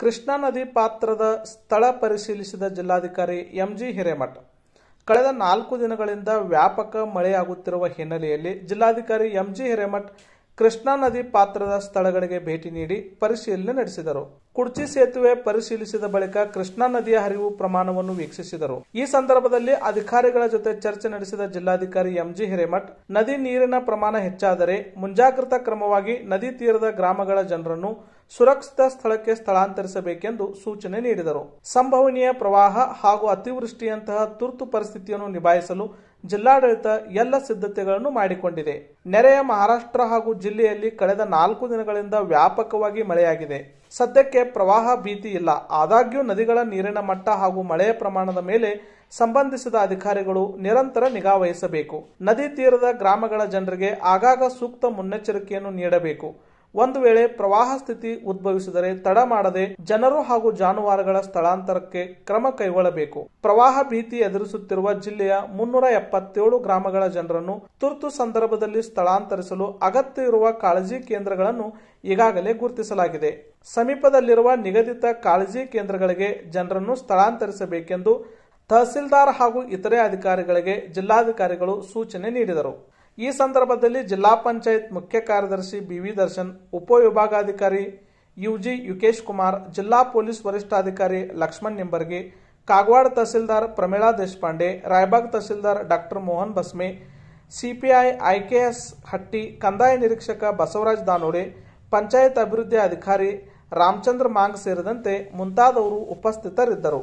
ಕೃಷ್ಣಾ ನದಿ ಪಾತ್ರದ ಸ್ಥಳ ಪರಿಶೀಲಿಸಿದ ಜಿಲ್ಲಾಧಿಕಾರಿ ಎಂಜಿ ಹಿರೇಮಠ ಕಳೆದ ನಾಲ್ಕು ದಿನಗಳಿಂದ ವ್ಯಾಪಕ ಮಳೆಯಾಗುತ್ತಿರುವ ಹಿನ್ನೆಲೆಯಲ್ಲಿ ಜಿಲ್ಲಾಧಿಕಾರಿ ಎಂಜಿ ಹಿರೇಮಠ ಕೃಷ್ಣಾ ನದಿ ಪಾತ್ರದ ಸ್ಥಳಗಳಿಗೆ ಭೇಟಿ ನೀಡಿ ಪರಿಶೀಲನೆ ನಡೆಸಿದರು ಕುಡ್ಚಿ ಸೇತುವೆ ಪರಿಶೀಲಿಸಿದ ಬಳಿಕ ಕೃಷ್ಣಾ ನದಿಯ ಹರಿವು ಪ್ರಮಾಣವನ್ನು ವೀಕ್ಷಿಸಿದರು ಈ ಸಂದರ್ಭದಲ್ಲಿ ಅಧಿಕಾರಿಗಳ ಜೊತೆ ಚರ್ಚೆ ನಡೆಸಿದ ಜಿಲ್ಲಾಧಿಕಾರಿ ಎಂಜಿ ಹಿರೇಮಠ ನದಿ ನೀರಿನ ಪ್ರಮಾಣ ಹೆಚ್ಚಾದರೆ ಮುಂಜಾಗ್ರತಾ ಕ್ರಮವಾಗಿ ನದಿ ತೀರದ ಗ್ರಾಮಗಳ ಜನರನ್ನು ಸುರಕ್ಷಿತ ಸ್ಥಳಕ್ಕೆ ಸ್ಥಳಾಂತರಿಸಬೇಕೆಂದು ಸೂಚನೆ ನೀಡಿದರು ಸಂಭವನೀಯ ಪ್ರವಾಹ ಹಾಗೂ ಅತಿವೃಷ್ಟಿಯಂತಹ ತುರ್ತು ಪರಿಸ್ಥಿತಿಯನ್ನು ನಿಭಾಯಿಸಲು ಜಿಲ್ಲಾಡಳಿತ ಎಲ್ಲ ಸಿದ್ಧತೆಗಳನ್ನು ಮಾಡಿಕೊಂಡಿದೆ ನೆರೆಯ ಮಹಾರಾಷ್ಟ್ರ ಹಾಗೂ ಜಿಲ್ಲೆಯಲ್ಲಿ ಕಳೆದ ನಾಲ್ಕು ದಿನಗಳಿಂದ ವ್ಯಾಪಕವಾಗಿ ಮಳೆಯಾಗಿದೆ ಸದ್ಯಕ್ಕೆ ಪ್ರವಾಹ ಭೀತಿ ಇಲ್ಲ ಆದಾಗ್ಯೂ ನದಿಗಳ ನೀರಿನ ಮಟ್ಟ ಹಾಗೂ ಮಳೆಯ ಪ್ರಮಾಣದ ಮೇಲೆ ಸಂಬಂಧಿಸಿದ ಅಧಿಕಾರಿಗಳು ನಿರಂತರ ನಿಗಾ ವಹಿಸಬೇಕು ನದಿ ತೀರದ ಗ್ರಾಮಗಳ ಜನರಿಗೆ ಆಗಾಗ ಸೂಕ್ತ ಮುನ್ನೆಚ್ಚರಿಕೆಯನ್ನು ನೀಡಬೇಕು ಒಂದು ವೇಳೆ ಪ್ರವಾಹ ಸ್ಥಿತಿ ಉದ್ಭವಿಸಿದರೆ ತಡ ಮಾಡದೆ ಜನರು ಹಾಗೂ ಜಾನುವಾರುಗಳ ಸ್ಥಳಾಂತರಕ್ಕೆ ಕ್ರಮ ಕೈಗೊಳ್ಳಬೇಕು ಪ್ರವಾಹ ಭೀತಿ ಎದುರಿಸುತ್ತಿರುವ ಜಿಲ್ಲೆಯ ಮುನ್ನೂರ ಎಪ್ಪತ್ತೇಳು ಗ್ರಾಮಗಳ ಜನರನ್ನು ತುರ್ತು ಸಂದರ್ಭದಲ್ಲಿ ಸ್ಥಳಾಂತರಿಸಲು ಅಗತ್ಯ ಇರುವ ಕಾಳಜಿ ಕೇಂದ್ರಗಳನ್ನು ಈಗಾಗಲೇ ಗುರುತಿಸಲಾಗಿದೆ ಸಮೀಪದಲ್ಲಿರುವ ನಿಗದಿತ ಕಾಳಜಿ ಕೇಂದ್ರಗಳಿಗೆ ಜನರನ್ನು ಸ್ಥಳಾಂತರಿಸಬೇಕೆಂದು ತಹಸೀಲ್ದಾರ್ ಹಾಗೂ ಇತರೆ ಅಧಿಕಾರಿಗಳಿಗೆ ಜಿಲ್ಲಾಧಿಕಾರಿಗಳು ಸೂಚನೆ ನೀಡಿದರು ಈ ಸಂದರ್ಭದಲ್ಲಿ ಜಿಲ್ಲಾ ಪಂಚಾಯತ್ ಮುಖ್ಯ ಕಾರ್ಯದರ್ಶಿ ಬಿವಿ ವಿ ದರ್ಶನ್ ಉಪವಿಭಾಗಾಧಿಕಾರಿ ಯುಜಿ ಯುಕೇಶ್ ಕುಮಾರ್ ಜಿಲ್ಲಾ ಪೊಲೀಸ್ ವರಿಷ್ಠಾಧಿಕಾರಿ ಲಕ್ಷ್ಮಣ್ ನಿಂಬರ್ಗಿ ಕಾಗವಾಡ ತಹಸೀಲ್ದಾರ್ ಪ್ರಮೀಳಾ ದೇಶಪಾಂಡೆ ರಾಯಬಾಗ್ ತಹಸೀಲ್ದಾರ್ doctor Mohan Basme CPI IKS Hatti ಕಂದಾಯ ನಿರೀಕ್ಷಕ ಬಸವರಾಜ್ ದಾನೋಡೆ ಪಂಚಾಯತ್ ಅಭಿವೃದ್ಧಿ ಅಧಿಕಾರಿ ರಾಮಚಂದ್ರ ಮಾಂಗ್ ಸೇರಿದಂತೆ ಮುಂತಾದವರು ಉಪಸ್ಥಿತರಿದ್ದರು